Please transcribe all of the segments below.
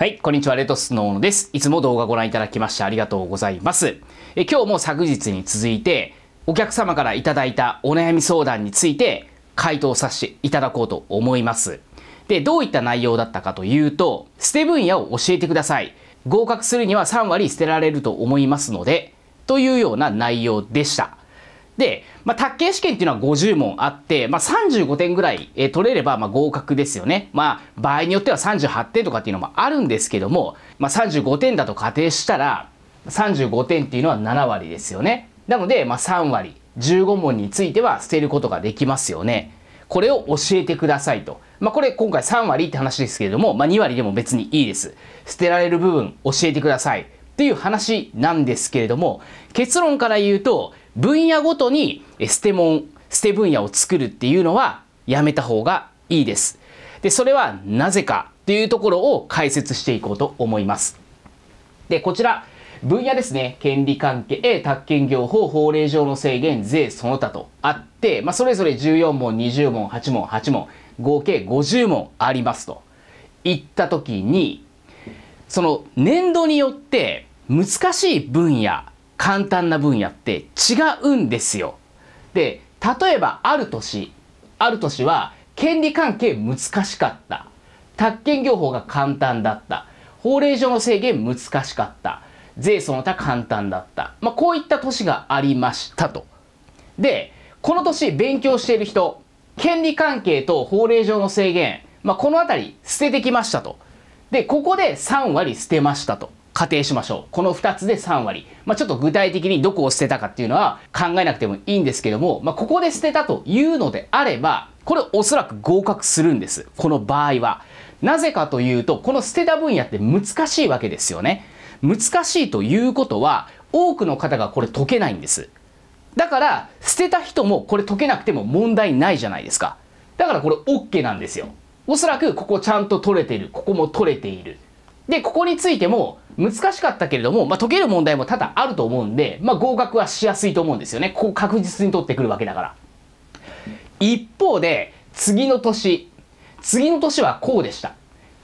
はい、こんにちは、レトスの小野です。いつも動画ご覧いただきましてありがとうございます。え今日も昨日に続いて、お客様からいただいたお悩み相談について回答させていただこうと思います。で、どういった内容だったかというと、捨て分野を教えてください。合格するには3割捨てられると思いますので、というような内容でした。で、まあ、卓研試験っていうのは50問あって、まあ、35点ぐらい、え取れれば、ま合格ですよね。まあ、場合によっては38点とかっていうのもあるんですけども、まあ、35点だと仮定したら、35点っていうのは7割ですよね。なので、ま3割、15問については捨てることができますよね。これを教えてくださいと。まあ、これ今回3割って話ですけれども、まあ、2割でも別にいいです。捨てられる部分教えてください。っていう話なんですけれども、結論から言うと、分野ごとに捨て門、捨て分野を作るっていうのはやめた方がいいです。で、それはなぜかというところを解説していこうと思います。で、こちら、分野ですね。権利関係、宅建業法、法令上の制限、税、その他とあって、まあ、それぞれ14問、20問、8問、8問、合計50問ありますと。言った時に、その年度によって難しい分野簡単な分野って違うんですよ。で例えばある年ある年は権利関係難しかった宅建業法が簡単だった法令上の制限難しかった税その他簡単だった、まあ、こういった年がありましたと。でこの年勉強している人権利関係と法令上の制限、まあ、この辺り捨ててきましたと。でここで3割捨てましたと。仮定しましょう。この2つで3割。まあ、ちょっと具体的にどこを捨てたかっていうのは考えなくてもいいんですけども、まあ、ここで捨てたというのであれば、これおそらく合格するんです。この場合は。なぜかというと、この捨てた分野って難しいわけですよね。難しいということは、多くの方がこれ解けないんです。だから、捨てた人もこれ解けなくても問題ないじゃないですか。だからこれ OK なんですよ。おそらくここちゃんと取れてる。ここも取れている。で、ここについても、難しかったけれども、まあ、解ける問題も多々あると思うんで、まあ、合格はしやすいと思うんですよね。こう確実に取ってくるわけだから。一方で、次の年、次の年はこうでした。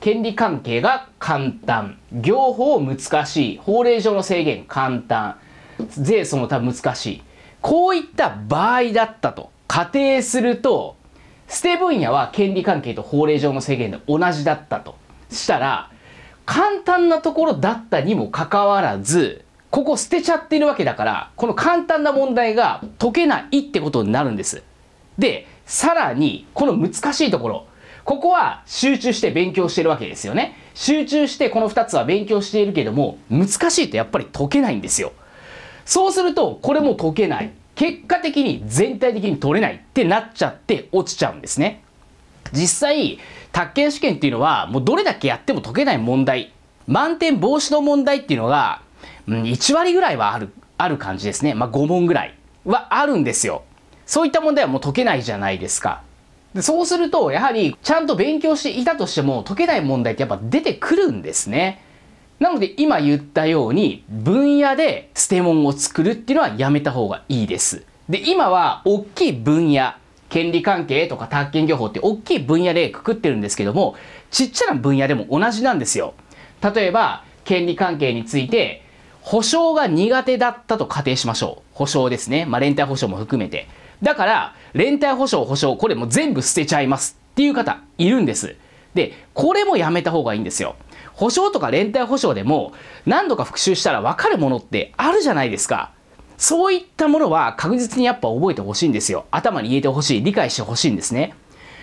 権利関係が簡単。業法難しい。法令上の制限簡単。税その他難しい。こういった場合だったと仮定すると、捨て分野は権利関係と法令上の制限で同じだったとしたら、簡単なところだったにもかかわらず、ここ捨てちゃってるわけだから、この簡単な問題が解けないってことになるんです。で、さらに、この難しいところ。ここは集中して勉強してるわけですよね。集中してこの2つは勉強しているけども、難しいとやっぱり解けないんですよ。そうすると、これも解けない。結果的に全体的に取れないってなっちゃって落ちちゃうんですね。実際、宅建試験っていうのは、もうどれだけやっても解けない問題、満点防止の問題っていうのが、うん、1割ぐらいはある、ある感じですね。まあ、5問ぐらいはあるんですよ。そういった問題はもう解けないじゃないですか。でそうすると、やはり、ちゃんと勉強していたとしても、解けない問題ってやっぱ出てくるんですね。なので、今言ったように、分野で捨て物を作るっていうのはやめた方がいいです。で、今は、大きい分野権利関係とか宅建業法って大きい分野でくくってるんですけども、ちっちゃな分野でも同じなんですよ。例えば、権利関係について、保証が苦手だったと仮定しましょう。保証ですね。まあ、連帯保証も含めて。だから、連帯保証、保証、これも全部捨てちゃいますっていう方いるんです。で、これもやめた方がいいんですよ。保証とか連帯保証でも何度か復習したらわかるものってあるじゃないですか。そういったものは確実にやっぱ覚えてほしいんですよ。頭に入れてほしい、理解してほしいんですね。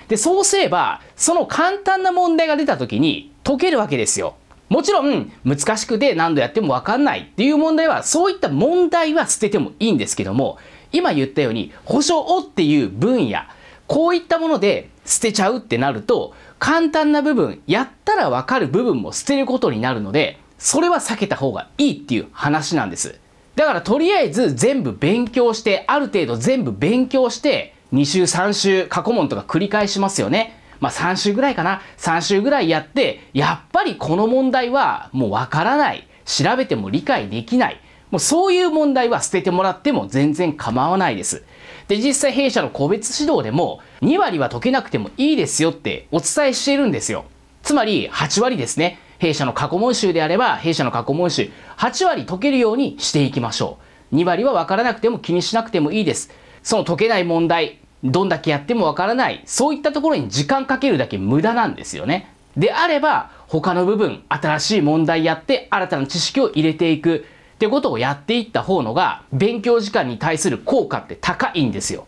で、そうすれば、その簡単な問題が出た時に解けるわけですよ。もちろん、難しくて何度やってもわかんないっていう問題は、そういった問題は捨ててもいいんですけども、今言ったように、保証っていう分野、こういったもので捨てちゃうってなると、簡単な部分、やったらわかる部分も捨てることになるので、それは避けた方がいいっていう話なんです。だからとりあえず全部勉強して、ある程度全部勉強して、2週3週過去問とか繰り返しますよね。まあ3週ぐらいかな。3週ぐらいやって、やっぱりこの問題はもうわからない。調べても理解できない。もうそういう問題は捨ててもらっても全然構わないです。で、実際弊社の個別指導でも2割は解けなくてもいいですよってお伝えしているんですよ。つまり8割ですね。弊社の過去問集であれば、弊社の過去問集、8割解けるようにしていきましょう。2割は分からなくても気にしなくてもいいです。その解けない問題、どんだけやっても分からない、そういったところに時間かけるだけ無駄なんですよね。であれば、他の部分、新しい問題やって、新たな知識を入れていく。ってことをやっていった方のが勉強時間に対する効果って高いんですよ。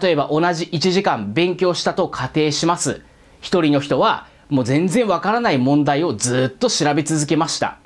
例えば同じ1時間勉強したと仮定します。1人の人はもう全然わからない問題をずっと調べ続けました。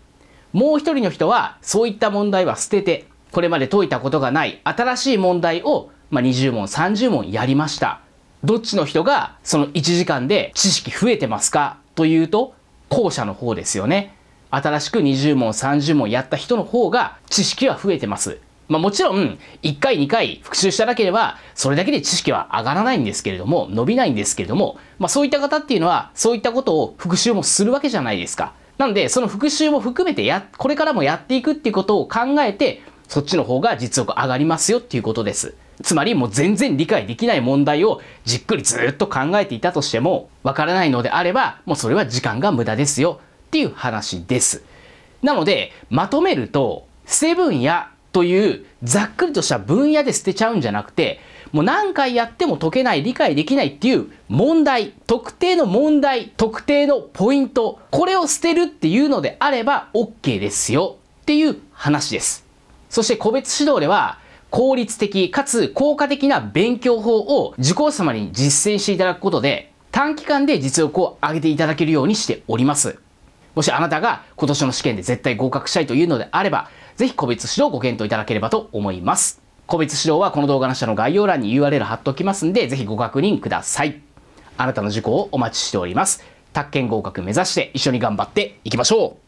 もう一人の人は、そういった問題は捨てて、これまで解いたことがない新しい問題を、まあ、20問、30問やりました。どっちの人がその1時間で知識増えてますかというと、後者の方ですよね。新しく20問、30問やった人の方が知識は増えてます。まあもちろん、1回2回復習しただければ、それだけで知識は上がらないんですけれども、伸びないんですけれども、まあそういった方っていうのは、そういったことを復習もするわけじゃないですか。なので、その復習も含めてや、これからもやっていくっていうことを考えて、そっちの方が実力上がりますよっていうことです。つまりもう全然理解できない問題をじっくりずっと考えていたとしても、わからないのであれば、もうそれは時間が無駄ですよっていう話です。なので、まとめると、セブンやというざっくりとした分野で捨てちゃうんじゃなくてもう何回やっても解けない理解できないっていう問題特定の問題特定のポイントこれを捨てるっていうのであれば OK ですよっていう話ですそして個別指導では効率的かつ効果的な勉強法を受講者様に実践していただくことで短期間で実力を上げていただけるようにしております。もしあなたが今年の試験で絶対合格したいというのであれば、ぜひ個別指導をご検討いただければと思います。個別指導はこの動画の下の概要欄に URL 貼っておきますんで、ぜひご確認ください。あなたの受講をお待ちしております。宅建合格目指して一緒に頑張っていきましょう